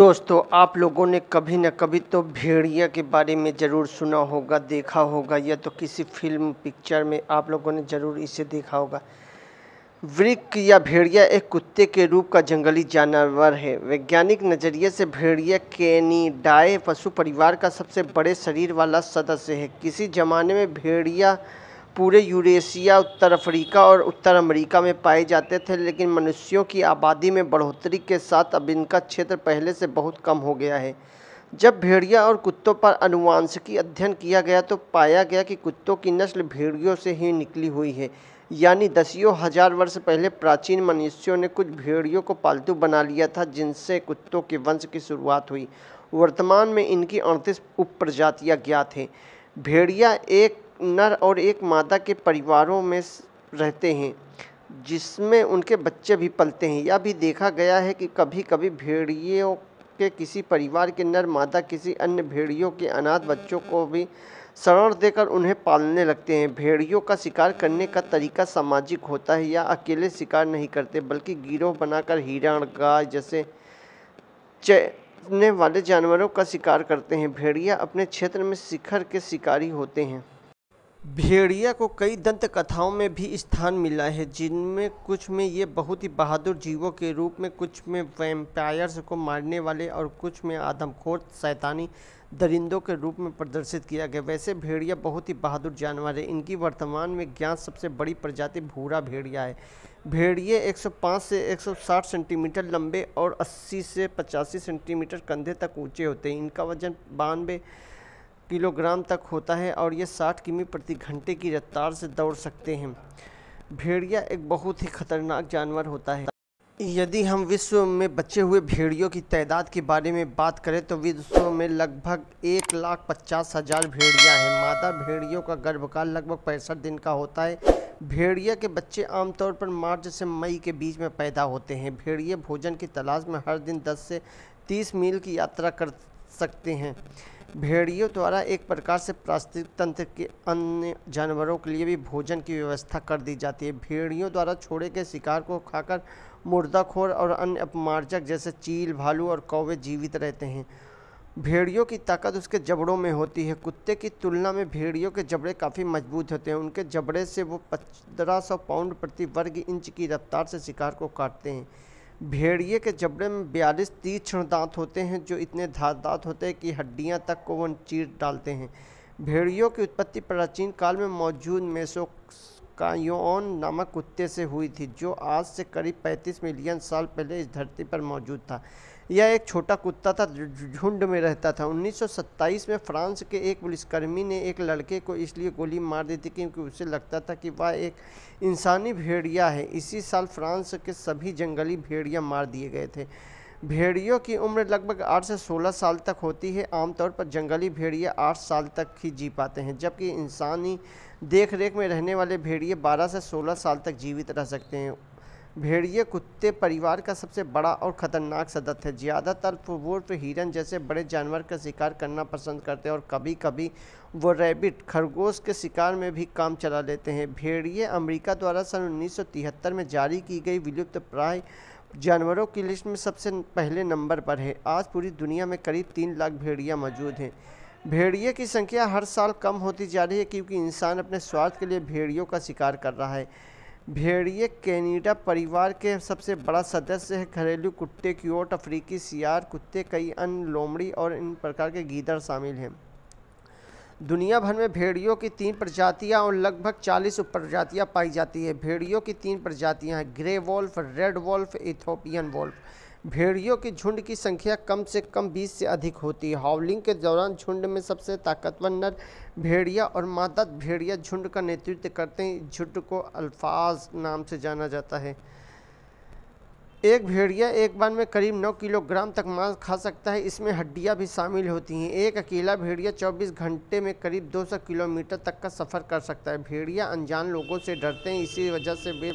दोस्तों आप लोगों ने कभी न कभी तो भेड़िया के बारे में ज़रूर सुना होगा देखा होगा या तो किसी फिल्म पिक्चर में आप लोगों ने ज़रूर इसे देखा होगा वृक या भेड़िया एक कुत्ते के रूप का जंगली जानवर है वैज्ञानिक नज़रिए से भेड़िया केनीडाए पशु परिवार का सबसे बड़े शरीर वाला सदस्य है किसी ज़माने में भेड़िया पूरे यूरेशिया उत्तर अफ्रीका और उत्तर अमेरिका में पाए जाते थे लेकिन मनुष्यों की आबादी में बढ़ोतरी के साथ अब इनका क्षेत्र पहले से बहुत कम हो गया है जब भेड़िया और कुत्तों पर अनुवांशिकी अध्ययन किया गया तो पाया गया कि कुत्तों की नस्ल भेड़ियों से ही निकली हुई है यानी दसियों हजार वर्ष पहले प्राचीन मनुष्यों ने कुछ भेड़ियों को पालतू बना लिया था जिनसे कुत्तों के वंश की शुरुआत हुई वर्तमान में इनकी अड़तीस उप प्रजातियाँ ज्ञात हैं भेड़िया एक नर और एक मादा के परिवारों में रहते हैं जिसमें उनके बच्चे भी पलते हैं यह भी देखा गया है कि कभी कभी भेड़ियों के किसी परिवार के नर मादा किसी अन्य भेड़ियों के अनाथ बच्चों को भी शरण देकर उन्हें पालने लगते हैं भेड़ियों का शिकार करने का तरीका सामाजिक होता है या अकेले शिकार नहीं करते बल्कि गिरोह बनाकर हिरण गाय जैसे चने वाले जानवरों का शिकार करते हैं भेड़िया अपने क्षेत्र में शिखर के शिकारी होते हैं भेड़िया को कई दंत कथाओं में भी स्थान मिला है जिनमें कुछ में ये बहुत ही बहादुर जीवों के रूप में कुछ में वैम्पायर्स को मारने वाले और कुछ में आदमखोर शैतानी दरिंदों के रूप में प्रदर्शित किया गया वैसे भेड़िया बहुत ही बहादुर जानवर है इनकी वर्तमान में ज्ञात सबसे बड़ी प्रजाति भूरा भेड़िया है भेड़िए 105 से 160 सेंटीमीटर लंबे और 80 से पचासी सेंटीमीटर कंधे तक ऊंचे होते हैं इनका वजन बानवे किलोग्राम तक होता है और ये 60 किमी प्रति घंटे की रफ्तार से दौड़ सकते हैं भेड़िया एक बहुत ही खतरनाक जानवर होता है यदि हम विश्व में बचे हुए भेड़ियों की तादाद के बारे में बात करें तो विश्व में लगभग एक लाख पचास हज़ार भेड़िया हैं मादा भेड़ियों का गर्भकाल लगभग पैंसठ दिन का होता है भेड़िया के बच्चे आमतौर पर मार्च से मई के बीच में पैदा होते हैं भेड़िए भोजन की तलाश में हर दिन 10 से 30 मील की यात्रा कर सकते हैं भेड़ियों द्वारा एक प्रकार से प्रास्तिक तंत्र के अन्य जानवरों के लिए भी भोजन की व्यवस्था कर दी जाती है भेड़ियों द्वारा छोड़े गए शिकार को खाकर मुर्दाखोर और अन्य अपमार्जक जैसे चील भालू और कौवे जीवित रहते हैं भेड़ियों की ताकत उसके जबड़ों में होती है कुत्ते की तुलना में भेड़ियों के जबड़े काफ़ी मजबूत होते हैं उनके जबड़े से वो पंद्रह सौ पाउंड प्रति वर्ग इंच की रफ्तार से शिकार को काटते हैं भेड़िए के जबड़े में बयालीस तीक्ष्ण दांत होते हैं जो इतने धारदार होते हैं कि हड्डियां तक को वह चीर डालते हैं भेड़ियों की उत्पत्ति प्राचीन काल में मौजूद मेसो कायोन नामक कुत्ते से हुई थी जो आज से करीब 35 मिलियन साल पहले इस धरती पर मौजूद था यह एक छोटा कुत्ता था झुंड में रहता था 1927 में फ्रांस के एक पुलिसकर्मी ने एक लड़के को इसलिए गोली मार दी थी क्योंकि उसे लगता था कि वह एक इंसानी भेड़िया है इसी साल फ्रांस के सभी जंगली भेड़िया मार दिए गए थे भेड़ियों की उम्र लगभग 8 से 16 साल तक होती है आमतौर पर जंगली भेड़िया 8 साल तक ही जी पाते हैं जबकि इंसानी देख रेख में रहने वाले भेड़िए 12 से 16 साल तक जीवित रह सकते हैं भेड़िए कुत्ते परिवार का सबसे बड़ा और ख़तरनाक सदस्य है ज़्यादातर तो हिरन जैसे बड़े जानवर का शिकार करना पसंद करते हैं और कभी कभी वो रैबिट खरगोश के शिकार में भी काम चला लेते हैं भेड़िए अमेरिका द्वारा सन उन्नीस में जारी की गई विलुप्त प्राय जानवरों की लिस्ट में सबसे पहले नंबर पर है आज पूरी दुनिया में करीब तीन लाख भेड़िया मौजूद हैं भेड़िए की संख्या हर साल कम होती जा रही है क्योंकि इंसान अपने स्वार्थ के लिए भेड़ियों का शिकार कर रहा है भेड़िए कैनिडा परिवार के सबसे बड़ा सदस्य है घरेलू कुत्ते ओट अफ्रीकी सियार कुत्ते कई अन्य लोमड़ी और इन प्रकार के गीदड़ शामिल हैं दुनिया भर में भेड़ियों की तीन प्रजातियां और लगभग 40 उप प्रजातियाँ पाई जाती है भेड़ियों की तीन प्रजातियां हैं grey wolf red wolf Ethiopian wolf भेड़ियों के झुंड की संख्या कम से कम 20 से अधिक होती है हाउलिंग के दौरान झुंड में सबसे ताकतवर नर भेड़िया और मादा भेड़िया झुंड का नेतृत्व करते हैं झुंड को अल्फाज नाम से जाना जाता है एक भेड़िया एक बार में करीब 9 किलोग्राम तक मांस खा सकता है इसमें हड्डियां भी शामिल होती हैं एक अकेला भेड़िया 24 घंटे में करीब 200 किलोमीटर तक का सफ़र कर सकता है भेड़िया अनजान लोगों से डरते हैं इसी वजह से वे